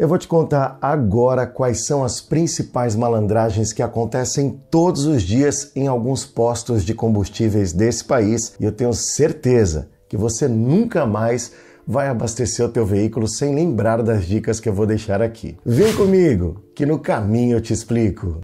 Eu vou te contar agora quais são as principais malandragens que acontecem todos os dias em alguns postos de combustíveis desse país e eu tenho certeza que você nunca mais vai abastecer o teu veículo sem lembrar das dicas que eu vou deixar aqui. Vem comigo, que no caminho eu te explico.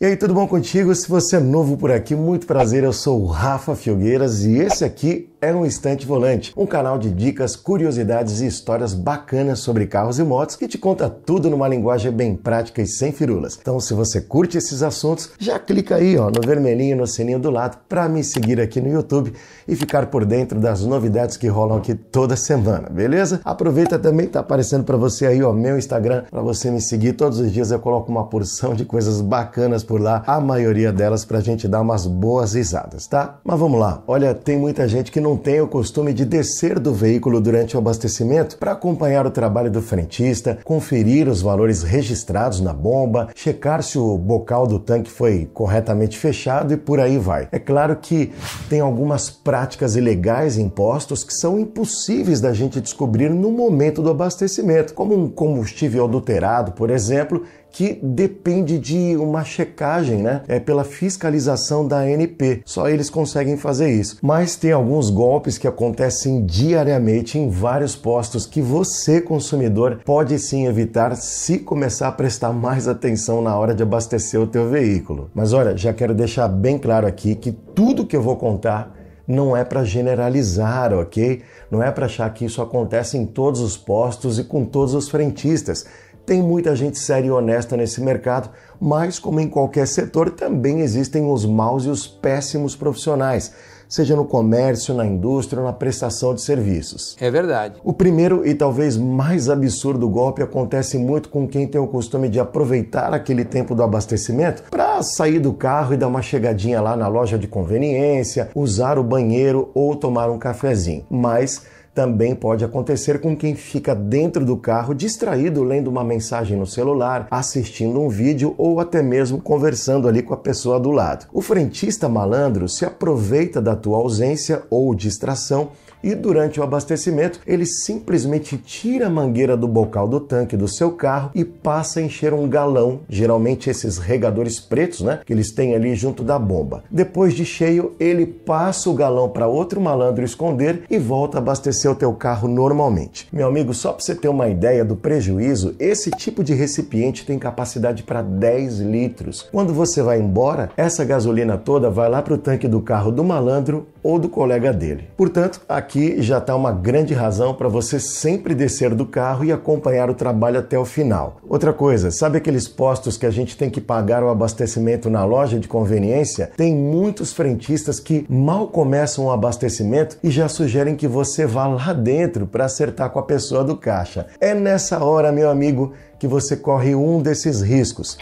E aí, tudo bom contigo? Se você é novo por aqui, muito prazer, eu sou o Rafa Fiogueiras e esse aqui é um instante volante, um canal de dicas, curiosidades e histórias bacanas sobre carros e motos que te conta tudo numa linguagem bem prática e sem firulas. Então, se você curte esses assuntos, já clica aí ó, no vermelhinho no sininho do lado para me seguir aqui no YouTube e ficar por dentro das novidades que rolam aqui toda semana, beleza? Aproveita também, tá aparecendo para você aí o meu Instagram para você me seguir. Todos os dias eu coloco uma porção de coisas bacanas por lá, a maioria delas para a gente dar umas boas risadas, tá? Mas vamos lá, olha, tem muita gente que não não tem o costume de descer do veículo durante o abastecimento para acompanhar o trabalho do frentista, conferir os valores registrados na bomba, checar se o bocal do tanque foi corretamente fechado e por aí vai. É claro que tem algumas práticas ilegais impostas que são impossíveis da gente descobrir no momento do abastecimento, como um combustível adulterado, por exemplo, que depende de uma checagem, né? É pela fiscalização da ANP. Só eles conseguem fazer isso. Mas tem alguns golpes que acontecem diariamente em vários postos que você, consumidor, pode sim evitar se começar a prestar mais atenção na hora de abastecer o teu veículo. Mas olha, já quero deixar bem claro aqui que tudo que eu vou contar não é para generalizar, ok? Não é para achar que isso acontece em todos os postos e com todos os frentistas. Tem muita gente séria e honesta nesse mercado, mas, como em qualquer setor, também existem os maus e os péssimos profissionais, seja no comércio, na indústria ou na prestação de serviços. É verdade. O primeiro e talvez mais absurdo golpe acontece muito com quem tem o costume de aproveitar aquele tempo do abastecimento para sair do carro e dar uma chegadinha lá na loja de conveniência, usar o banheiro ou tomar um cafezinho. Mas também pode acontecer com quem fica dentro do carro distraído lendo uma mensagem no celular, assistindo um vídeo ou até mesmo conversando ali com a pessoa do lado. O frentista malandro se aproveita da tua ausência ou distração e durante o abastecimento ele simplesmente tira a mangueira do bocal do tanque do seu carro e passa a encher um galão, geralmente esses regadores pretos, né, que eles têm ali junto da bomba. Depois de cheio, ele passa o galão para outro malandro esconder e volta a abastecer o teu carro normalmente. Meu amigo, só para você ter uma ideia do prejuízo, esse tipo de recipiente tem capacidade para 10 litros. Quando você vai embora, essa gasolina toda vai lá para o tanque do carro do malandro ou do colega dele. Portanto, aqui aqui já está uma grande razão para você sempre descer do carro e acompanhar o trabalho até o final. Outra coisa, sabe aqueles postos que a gente tem que pagar o abastecimento na loja de conveniência? Tem muitos frentistas que mal começam o abastecimento e já sugerem que você vá lá dentro para acertar com a pessoa do caixa. É nessa hora, meu amigo, que você corre um desses riscos.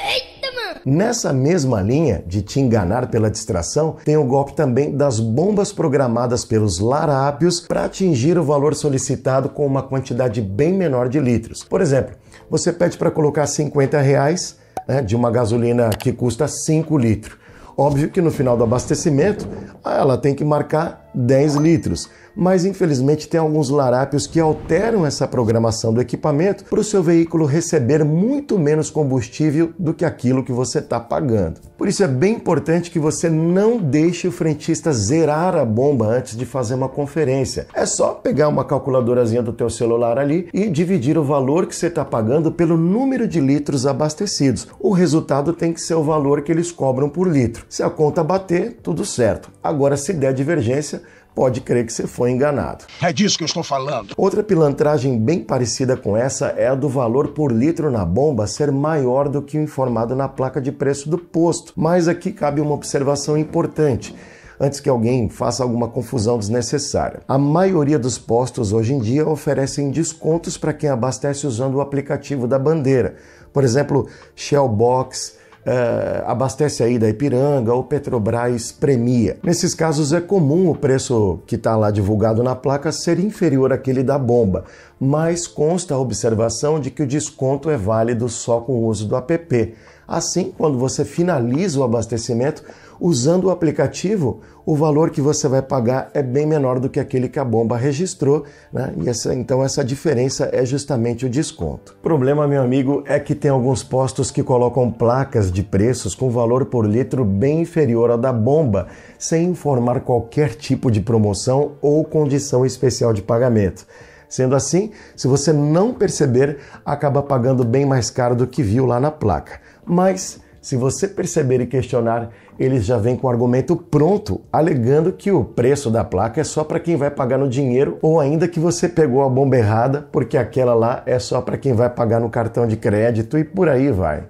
Nessa mesma linha de te enganar pela distração, tem o golpe também das bombas programadas pelos larápios para atingir o valor solicitado com uma quantidade bem menor de litros. Por exemplo, você pede para colocar 50 reais né, de uma gasolina que custa 5 litros. Óbvio que no final do abastecimento ela tem que marcar 10 litros mas infelizmente tem alguns larápios que alteram essa programação do equipamento para o seu veículo receber muito menos combustível do que aquilo que você está pagando. Por isso é bem importante que você não deixe o frentista zerar a bomba antes de fazer uma conferência. É só pegar uma calculadorazinha do teu celular ali e dividir o valor que você está pagando pelo número de litros abastecidos. O resultado tem que ser o valor que eles cobram por litro. Se a conta bater, tudo certo. Agora, se der divergência, pode crer que você foi enganado. É disso que eu estou falando. Outra pilantragem bem parecida com essa é a do valor por litro na bomba ser maior do que o informado na placa de preço do posto. Mas aqui cabe uma observação importante antes que alguém faça alguma confusão desnecessária. A maioria dos postos hoje em dia oferecem descontos para quem abastece usando o aplicativo da bandeira. Por exemplo, Shell Box, uh, abastece aí da Ipiranga ou Petrobras premia. Nesses casos é comum o preço que está lá divulgado na placa ser inferior àquele da bomba, mas consta a observação de que o desconto é válido só com o uso do app. Assim, quando você finaliza o abastecimento, usando o aplicativo, o valor que você vai pagar é bem menor do que aquele que a bomba registrou, né? E essa, então essa diferença é justamente o desconto. O problema, meu amigo, é que tem alguns postos que colocam placas de preços com valor por litro bem inferior ao da bomba, sem informar qualquer tipo de promoção ou condição especial de pagamento. Sendo assim, se você não perceber, acaba pagando bem mais caro do que viu lá na placa. Mas se você perceber e questionar, eles já vêm com argumento pronto, alegando que o preço da placa é só para quem vai pagar no dinheiro ou ainda que você pegou a bomba errada, porque aquela lá é só para quem vai pagar no cartão de crédito e por aí vai.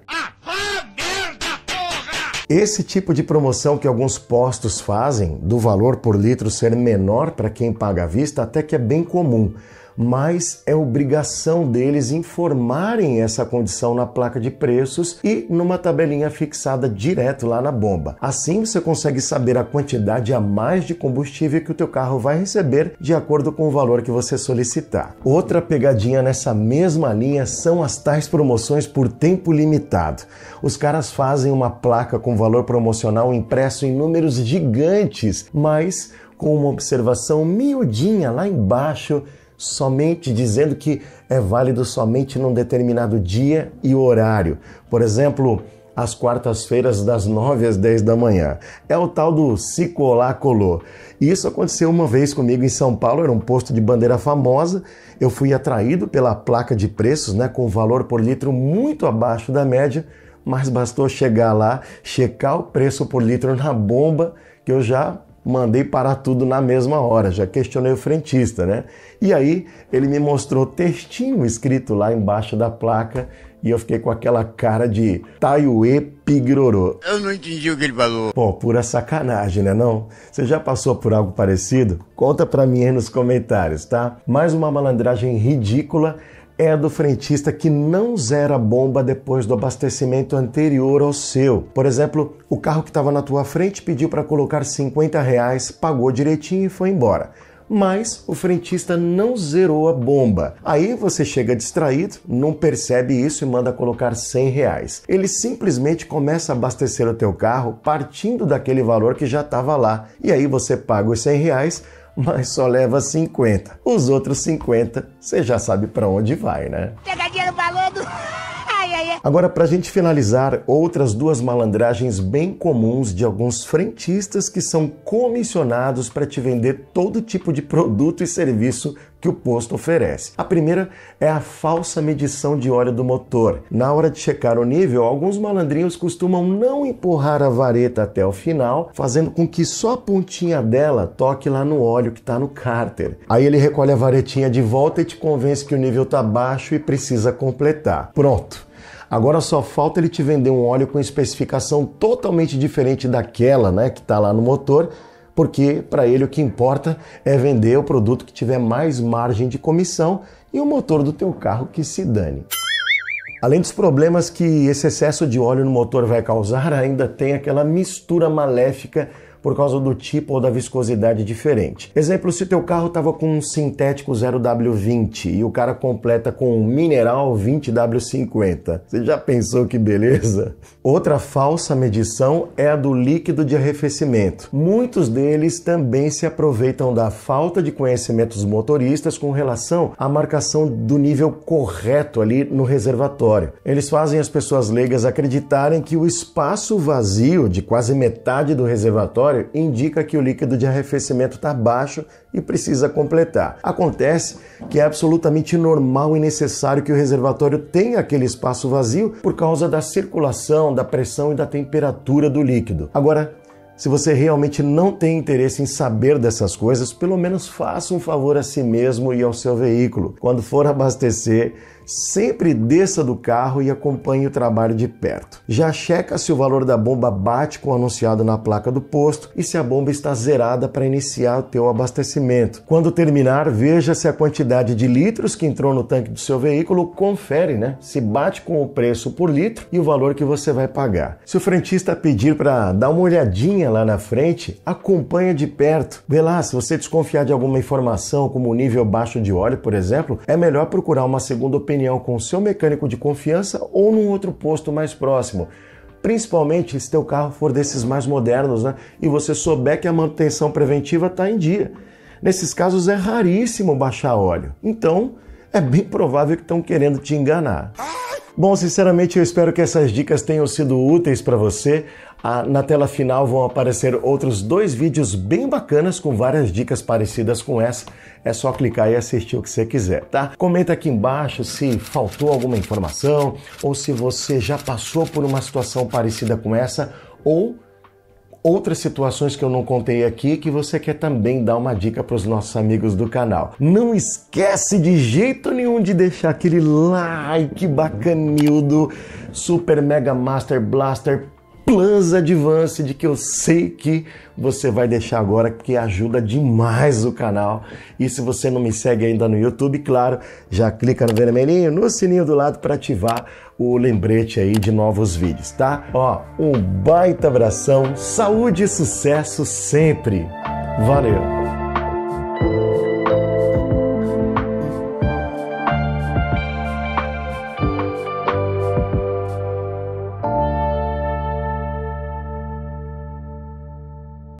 Esse tipo de promoção que alguns postos fazem, do valor por litro ser menor para quem paga à vista, até que é bem comum mas é obrigação deles informarem essa condição na placa de preços e numa tabelinha fixada direto lá na bomba. Assim você consegue saber a quantidade a mais de combustível que o teu carro vai receber de acordo com o valor que você solicitar. Outra pegadinha nessa mesma linha são as tais promoções por tempo limitado. Os caras fazem uma placa com valor promocional impresso em números gigantes, mas com uma observação miudinha lá embaixo somente dizendo que é válido somente num determinado dia e horário. Por exemplo, às quartas-feiras das 9 às 10 da manhã. É o tal do se colar, colou. isso aconteceu uma vez comigo em São Paulo, era um posto de bandeira famosa. Eu fui atraído pela placa de preços, né, com valor por litro muito abaixo da média, mas bastou chegar lá, checar o preço por litro na bomba, que eu já mandei parar tudo na mesma hora, já questionei o frentista, né? E aí ele me mostrou textinho escrito lá embaixo da placa e eu fiquei com aquela cara de Taiuê Pigrorô. Eu não entendi o que ele falou. Pô, pura sacanagem, né não? Você já passou por algo parecido? Conta pra mim aí nos comentários, tá? Mais uma malandragem ridícula é do frentista que não zera a bomba depois do abastecimento anterior ao seu. Por exemplo, o carro que estava na tua frente pediu para colocar 50 reais, pagou direitinho e foi embora mas o frentista não zerou a bomba. Aí você chega distraído, não percebe isso e manda colocar 100 reais. Ele simplesmente começa a abastecer o teu carro partindo daquele valor que já estava lá. E aí você paga os 100 reais, mas só leva 50. Os outros 50, você já sabe para onde vai, né? Pegadinha no balão do... Agora, para a gente finalizar, outras duas malandragens bem comuns de alguns frentistas que são comissionados para te vender todo tipo de produto e serviço que o posto oferece. A primeira é a falsa medição de óleo do motor. Na hora de checar o nível, alguns malandrinhos costumam não empurrar a vareta até o final, fazendo com que só a pontinha dela toque lá no óleo que está no cárter. Aí ele recolhe a varetinha de volta e te convence que o nível está baixo e precisa completar. Pronto Agora só falta ele te vender um óleo com especificação totalmente diferente daquela, né, que está lá no motor, porque para ele o que importa é vender o produto que tiver mais margem de comissão e o motor do teu carro que se dane. Além dos problemas que esse excesso de óleo no motor vai causar, ainda tem aquela mistura maléfica por causa do tipo ou da viscosidade diferente. Exemplo, se teu carro estava com um sintético 0W20 e o cara completa com um mineral 20W50. Você já pensou que beleza? Outra falsa medição é a do líquido de arrefecimento. Muitos deles também se aproveitam da falta de conhecimento dos motoristas com relação à marcação do nível correto ali no reservatório. Eles fazem as pessoas leigas acreditarem que o espaço vazio de quase metade do reservatório laboratório indica que o líquido de arrefecimento está baixo e precisa completar. Acontece que é absolutamente normal e necessário que o reservatório tenha aquele espaço vazio por causa da circulação, da pressão e da temperatura do líquido. Agora, se você realmente não tem interesse em saber dessas coisas, pelo menos faça um favor a si mesmo e ao seu veículo. Quando for abastecer, Sempre desça do carro e acompanhe o trabalho de perto. Já checa se o valor da bomba bate com o anunciado na placa do posto e se a bomba está zerada para iniciar o teu abastecimento. Quando terminar, veja se a quantidade de litros que entrou no tanque do seu veículo confere, né? Se bate com o preço por litro e o valor que você vai pagar. Se o frentista pedir para dar uma olhadinha lá na frente, acompanha de perto. Vê lá, se você desconfiar de alguma informação, como o nível baixo de óleo, por exemplo, é melhor procurar uma segunda opinião reunião com o seu mecânico de confiança ou num outro posto mais próximo. Principalmente se teu carro for desses mais modernos, né? E você souber que a manutenção preventiva está em dia. Nesses casos é raríssimo baixar óleo. Então, é bem provável que estão querendo te enganar. Bom, sinceramente eu espero que essas dicas tenham sido úteis para você. Ah, na tela final vão aparecer outros dois vídeos bem bacanas com várias dicas parecidas com essa. É só clicar e assistir o que você quiser, tá? Comenta aqui embaixo se faltou alguma informação ou se você já passou por uma situação parecida com essa ou outras situações que eu não contei aqui que você quer também dar uma dica para os nossos amigos do canal. Não esquece de jeito nenhum de deixar aquele like bacanildo, super mega master blaster Advance, de que eu sei que você vai deixar agora, que ajuda demais o canal. E se você não me segue ainda no YouTube, claro, já clica no vermelhinho, no sininho do lado para ativar o lembrete aí de novos vídeos, tá? Ó, um baita abração, saúde e sucesso sempre. Valeu!